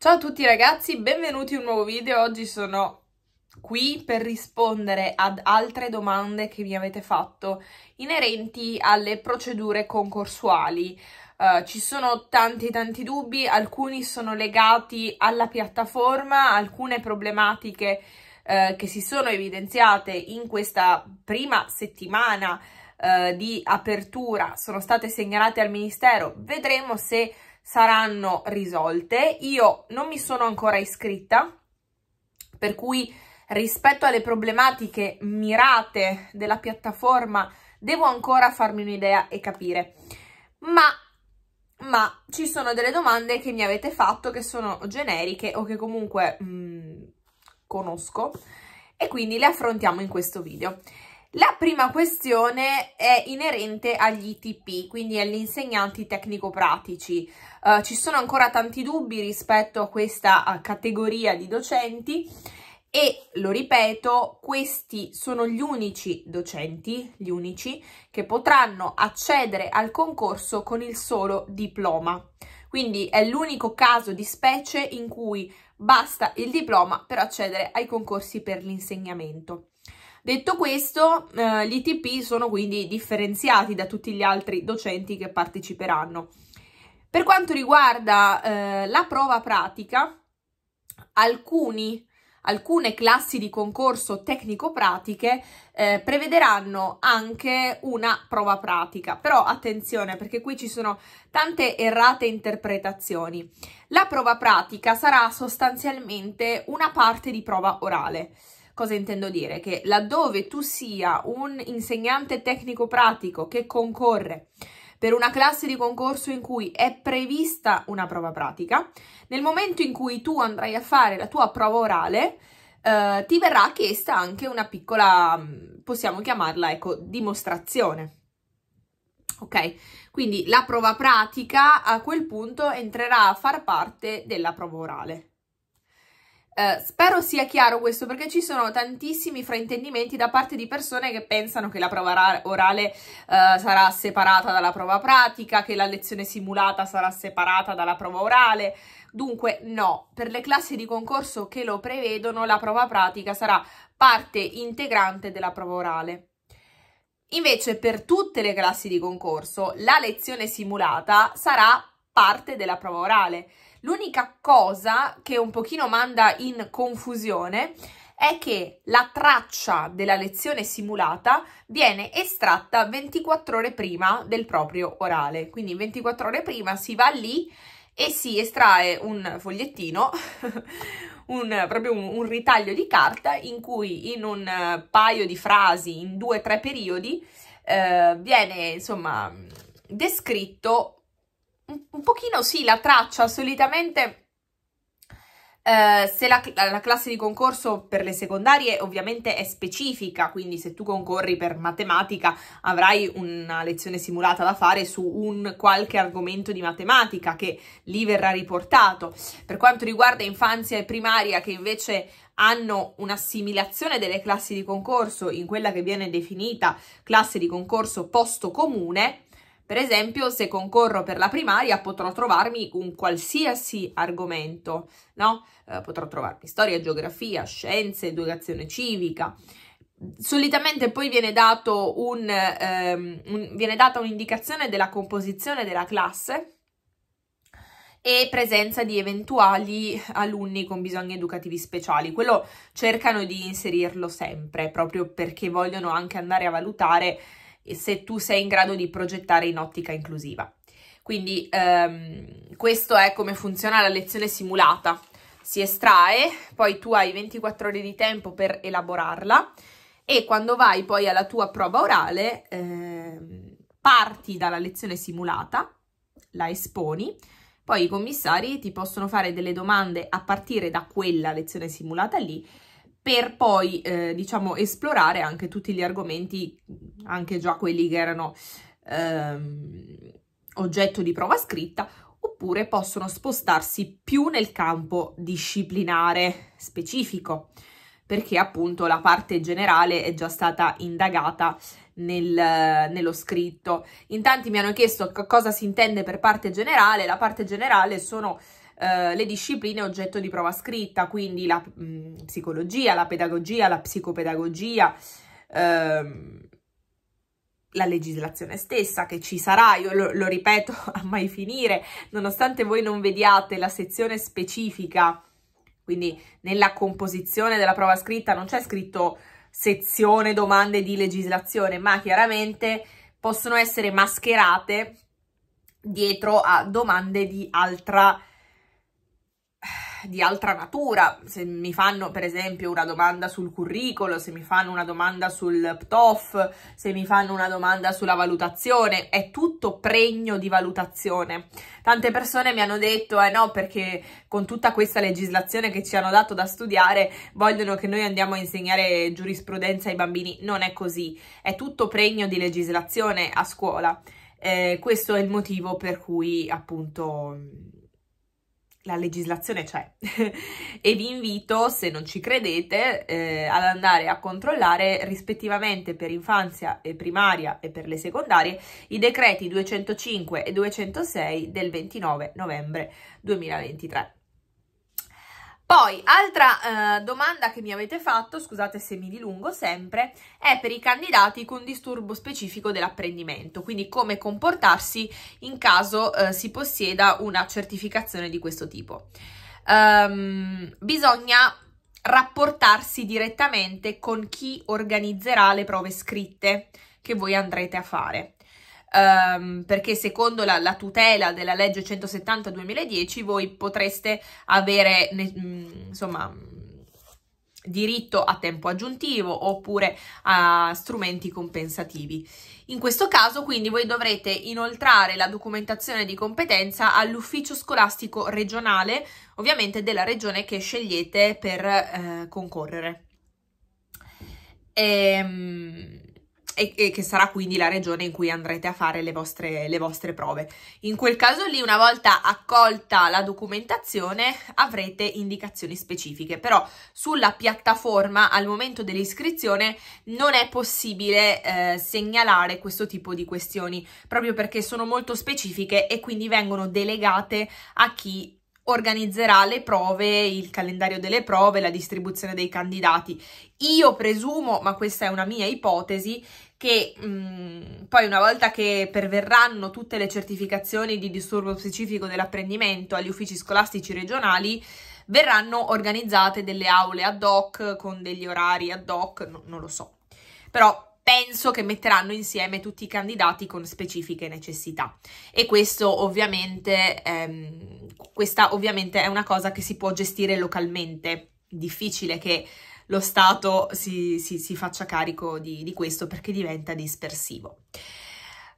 Ciao a tutti ragazzi, benvenuti in un nuovo video. Oggi sono qui per rispondere ad altre domande che mi avete fatto inerenti alle procedure concorsuali. Uh, ci sono tanti tanti dubbi, alcuni sono legati alla piattaforma, alcune problematiche uh, che si sono evidenziate in questa prima settimana uh, di apertura sono state segnalate al Ministero. Vedremo se saranno risolte. Io non mi sono ancora iscritta, per cui rispetto alle problematiche mirate della piattaforma devo ancora farmi un'idea e capire. Ma, ma, ci sono delle domande che mi avete fatto che sono generiche o che comunque mh, mm, conosco e quindi le affrontiamo in questo video. La prima questione è inerente agli ITP, quindi agli insegnanti tecnico-pratici. Uh, ci sono ancora tanti dubbi rispetto a questa uh, categoria di docenti e, lo ripeto, questi sono gli unici docenti, gli unici, che potranno accedere al concorso con il solo diploma. Quindi è l'unico caso di specie in cui basta il diploma per accedere ai concorsi per l'insegnamento. Detto questo, eh, gli ITP sono quindi differenziati da tutti gli altri docenti che parteciperanno. Per quanto riguarda eh, la prova pratica, alcuni alcune classi di concorso tecnico-pratiche eh, prevederanno anche una prova pratica. Però attenzione perché qui ci sono tante errate interpretazioni. La prova pratica sarà sostanzialmente una parte di prova orale. Cosa intendo dire? Che laddove tu sia un insegnante tecnico pratico che concorre per una classe di concorso in cui è prevista una prova pratica, nel momento in cui tu andrai a fare la tua prova orale, eh, ti verrà chiesta anche una piccola, mm, possiamo chiamarla, ecco, dimostrazione. Ok, quindi la prova pratica a quel punto entrerà a far parte della prova orale. Eh, spero sia chiaro questo perché ci sono tantissimi fraintendimenti da parte di persone che pensano che la prova orale uh, sarà separata dalla prova pratica, che la lezione simulata sarà separata dalla prova orale. Dunque no, per le classi di concorso che lo prevedono la prova pratica sarà parte integrante della prova orale. Invece per tutte le classi di concorso la lezione simulata sarà parte della prova orale. L'unica cosa che un pochino manda in confusione è che la traccia della lezione simulata viene estratta 24 ore prima del proprio orale. Quindi 24 ore prima si va lì e si estrae un fogliettino, un, proprio un, un, ritaglio di carta in cui in un eh, paio di frasi, in due o tre periodi, eh, viene insomma descritto un, pochino sì, la traccia solitamente... Uh, se la, la, classe di concorso per le secondarie ovviamente è specifica, quindi se tu concorri per matematica avrai una lezione simulata da fare su un qualche argomento di matematica che lì verrà riportato. Per quanto riguarda infanzia e primaria che invece hanno un'assimilazione delle classi di concorso in quella che viene definita classe di concorso posto comune, per esempio, se concorro per la primaria potrò trovarmi un qualsiasi argomento, no? Eh, potrò trovarmi storia, geografia, scienze, educazione civica. Solitamente poi viene, un, ehm, un, viene data un'indicazione della composizione della classe e presenza di eventuali alunni con bisogni educativi speciali. Quello cercano di inserirlo sempre, proprio perché vogliono anche andare a valutare se tu sei in grado di progettare in ottica inclusiva. Quindi ehm, questo è come funziona la lezione simulata. Si estrae, poi tu hai 24 ore di tempo per elaborarla e quando vai poi alla tua prova orale ehm, parti dalla lezione simulata, la esponi, poi i commissari ti possono fare delle domande a partire da quella lezione simulata lì per poi, eh, diciamo, esplorare anche tutti gli argomenti, anche già quelli che erano ehm, oggetto di prova scritta, oppure possono spostarsi più nel campo disciplinare specifico, perché appunto la parte generale è già stata indagata nel, nello scritto. In tanti mi hanno chiesto cosa si intende per parte generale, la parte generale sono eh, le discipline oggetto di prova scritta, quindi la mh, psicologia, la pedagogia, la psicopedagogia, ehm, la legislazione stessa che ci sarà, io lo, lo, ripeto a mai finire, nonostante voi non vediate la sezione specifica, quindi nella composizione della prova scritta non c'è scritto sezione domande di legislazione, ma chiaramente possono essere mascherate dietro a domande di altra legislazione di altra natura, se mi fanno per esempio una domanda sul curriculum, se mi fanno una domanda sul PTOF, se mi fanno una domanda sulla valutazione, è tutto pregno di valutazione. Tante persone mi hanno detto, eh no, perché con tutta questa legislazione che ci hanno dato da studiare, vogliono che noi andiamo a insegnare giurisprudenza ai bambini. Non è così, è tutto pregno di legislazione a scuola. Eh, questo è il motivo per cui appunto la legislazione c'è e vi invito, se non ci credete, eh, ad andare a controllare rispettivamente per infanzia e primaria e per le secondarie i decreti 205 e 206 del 29 novembre 2023. Poi, altra eh, domanda che mi avete fatto, scusate se mi dilungo sempre, è per i candidati con disturbo specifico dell'apprendimento, quindi come comportarsi in caso eh, si possieda una certificazione di questo tipo. Um, bisogna rapportarsi direttamente con chi organizzerà le prove scritte che voi andrete a fare um, perché secondo la, la, tutela della legge 170 2010 voi potreste avere, ne, mm, insomma, mm, diritto a tempo aggiuntivo oppure a strumenti compensativi. In questo caso quindi voi dovrete inoltrare la documentazione di competenza all'ufficio scolastico regionale, ovviamente della regione che scegliete per eh, concorrere. Ehm e, e, che sarà quindi la regione in cui andrete a fare le vostre, le vostre prove. In quel caso lì, una volta accolta la documentazione, avrete indicazioni specifiche, però sulla piattaforma al momento dell'iscrizione non è possibile eh, segnalare questo tipo di questioni, proprio perché sono molto specifiche e quindi vengono delegate a chi organizzerà le prove, il calendario delle prove, la distribuzione dei candidati. Io presumo, ma questa è una mia ipotesi, che mh, poi una volta che perverranno tutte le certificazioni di disturbo specifico dell'apprendimento agli uffici scolastici regionali, verranno organizzate delle aule ad hoc con degli orari ad hoc, no, non lo so. Però penso che metteranno insieme tutti i candidati con specifiche necessità e questo ovviamente, ehm, questa ovviamente è una cosa che si può gestire localmente. Difficile che lo Stato si, si, si faccia carico di, di, questo perché diventa dispersivo.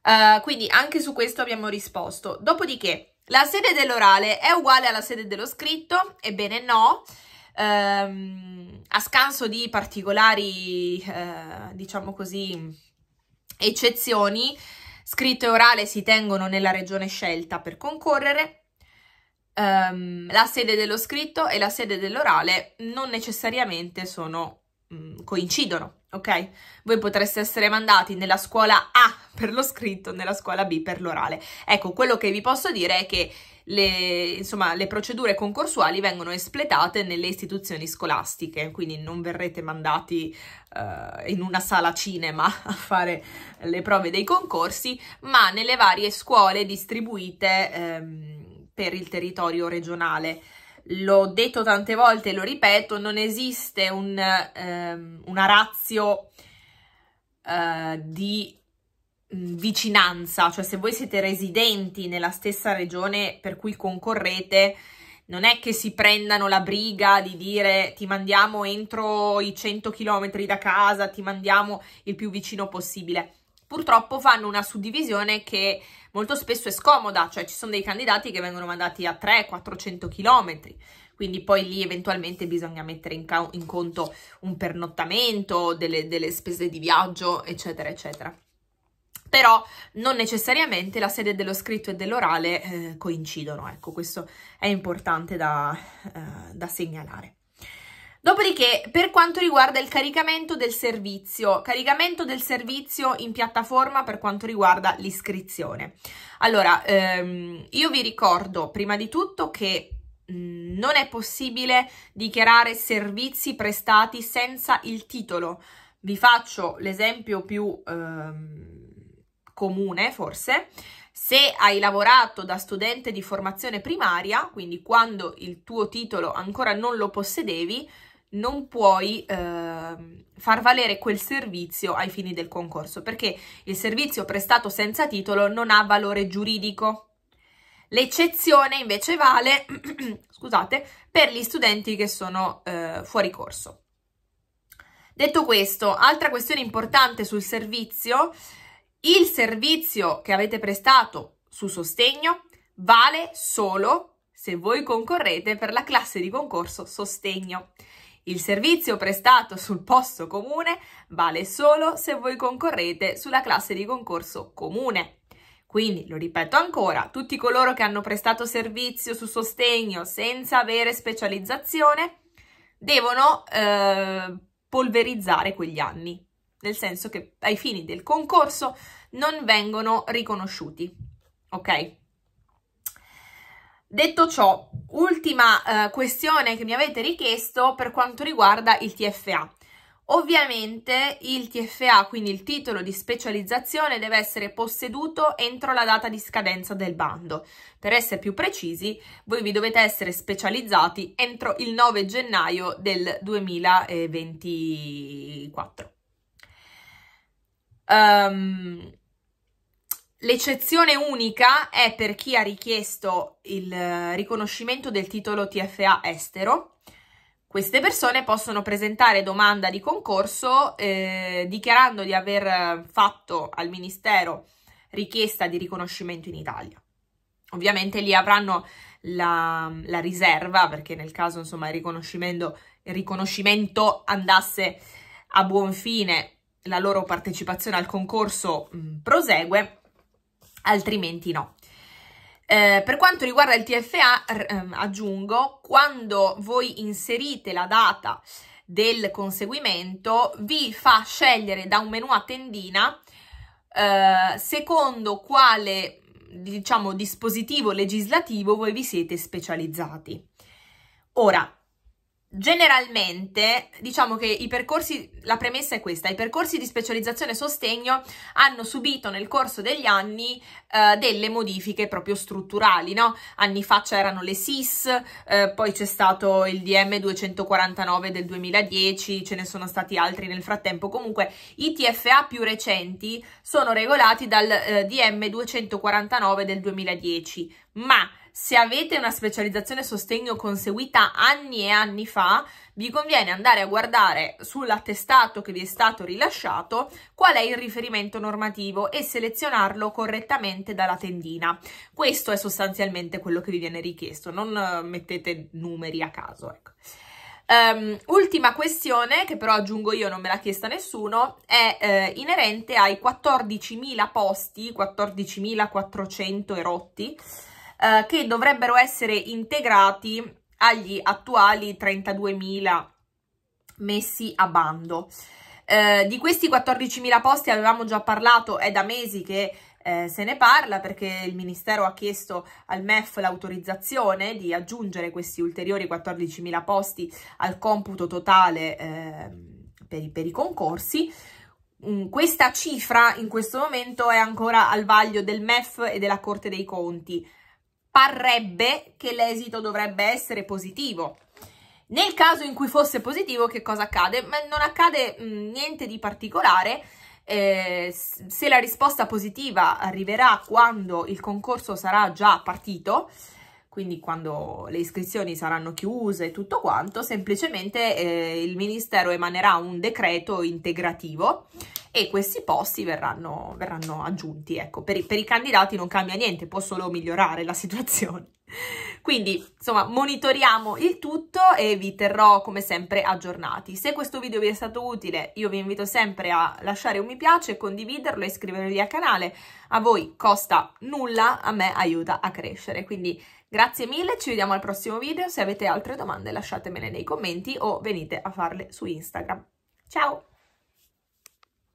Uh, quindi anche su questo abbiamo risposto. Dopodiché, la sede dell'orale è uguale alla sede dello scritto? Ebbene no. Um, a scanso di particolari, uh, diciamo così, eccezioni, scritto e orale si tengono nella regione scelta per concorrere, um, la sede dello scritto e la sede dell'orale non necessariamente sono, mh, mm, coincidono, ok? Voi potreste essere mandati nella scuola A per lo scritto, nella scuola B per l'orale. Ecco, quello che vi posso dire è che le, insomma, le procedure concorsuali vengono espletate nelle istituzioni scolastiche, quindi non verrete mandati uh, in una sala cinema a fare le prove dei concorsi, ma nelle varie scuole distribuite. Um, per il territorio regionale. L'ho detto tante volte, e lo ripeto, non esiste un, ehm, una razio eh, di mm, vicinanza, cioè se voi siete residenti nella stessa regione per cui concorrete, non è che si prendano la briga di dire ti mandiamo entro i 100 km da casa, ti mandiamo il più vicino possibile purtroppo fanno una suddivisione che molto spesso è scomoda, cioè ci sono dei candidati che vengono mandati a 300-400 km, quindi poi lì eventualmente bisogna mettere in, in conto un pernottamento, delle, delle spese di viaggio, eccetera, eccetera però non necessariamente la sede dello scritto e dell'orale eh, coincidono, ecco questo è importante da, eh, da segnalare. Dopodiché, per quanto riguarda il caricamento del servizio, caricamento del servizio in piattaforma per quanto riguarda l'iscrizione. Allora, ehm, io vi ricordo prima di tutto che non è possibile dichiarare servizi prestati senza il titolo. Vi faccio l'esempio più ehm, comune, forse. Se hai lavorato da studente di formazione primaria, quindi quando il tuo titolo ancora non lo possedevi, non puoi eh, far valere quel servizio ai fini del concorso, perché il servizio prestato senza titolo non ha valore giuridico. L'eccezione invece vale, scusate, per gli studenti che sono eh, fuori corso. Detto questo, altra questione importante sul servizio, il servizio che avete prestato su sostegno vale solo se voi concorrete per la classe di concorso sostegno. Il servizio prestato sul posto comune vale solo se voi concorrete sulla classe di concorso comune. Quindi, lo ripeto ancora, tutti coloro che hanno prestato servizio su sostegno senza avere specializzazione devono eh, polverizzare quegli anni, nel senso che ai fini del concorso non vengono riconosciuti, ok? Detto ciò, ultima eh, questione che mi avete richiesto per quanto riguarda il TFA. Ovviamente il TFA, quindi il titolo di specializzazione, deve essere posseduto entro la data di scadenza del bando. Per essere più precisi, voi vi dovete essere specializzati entro il 9 gennaio del 2024. Um, ehm, L'eccezione unica è per chi ha richiesto il eh, riconoscimento del titolo TFA estero. Queste persone possono presentare domanda di concorso eh, dichiarando di aver fatto al Ministero richiesta di riconoscimento in Italia. Ovviamente lì avranno la, la riserva perché nel caso insomma il riconoscimento, il riconoscimento andasse a buon fine la loro partecipazione al concorso mh, prosegue altrimenti no. Eh, per quanto riguarda il TFA, ehm, aggiungo, quando voi inserite la data del conseguimento, vi fa scegliere da un menu a tendina eh, secondo quale diciamo dispositivo legislativo voi vi siete specializzati. Ora, Generalmente diciamo che i percorsi, la premessa è questa, i percorsi di specializzazione e sostegno hanno subito nel corso degli anni eh, delle modifiche proprio strutturali, no? Anni fa c'erano le SIS, eh, poi c'è stato il DM 249 del 2010, ce ne sono stati altri nel frattempo, comunque i TFA più recenti sono regolati dal eh, DM 249 del 2010, ma se avete una specializzazione sostegno conseguita anni e anni fa, vi conviene andare a guardare sull'attestato che vi è stato rilasciato qual è il riferimento normativo e selezionarlo correttamente dalla tendina. Questo è sostanzialmente quello che vi viene richiesto, non eh, mettete numeri a caso. Ecco. Um, ultima questione, che però aggiungo io, non me l'ha chiesta nessuno, è eh, inerente ai 14.000 posti, 14.400 erotti, eh, che dovrebbero essere integrati agli attuali 32.000 messi a bando. Eh, di questi 14.000 posti avevamo già parlato, è da mesi che eh, se ne parla perché il Ministero ha chiesto al MEF l'autorizzazione di aggiungere questi ulteriori 14.000 posti al computo totale eh, per, i, per, i, concorsi. Mm, questa cifra in questo momento è ancora al vaglio del MEF e della Corte dei Conti parrebbe che l'esito dovrebbe essere positivo. Nel caso in cui fosse positivo, che cosa accade? Ma non accade mh, mm, niente di particolare. Eh, se la risposta positiva arriverà quando il concorso sarà già partito, quindi quando le iscrizioni saranno chiuse e tutto quanto, semplicemente eh, il Ministero emanerà un decreto integrativo e questi posti verranno, verranno aggiunti. Ecco, per, per, i candidati non cambia niente, può solo migliorare la situazione. Quindi, insomma, monitoriamo il tutto e vi terrò come sempre aggiornati. Se questo video vi è stato utile, io vi invito sempre a lasciare un mi piace, condividerlo e iscrivervi al canale. A voi costa nulla, a me aiuta a crescere. Quindi Grazie mille, ci vediamo al prossimo video. Se avete altre domande lasciatemele nei commenti o venite a farle su Instagram. Ciao!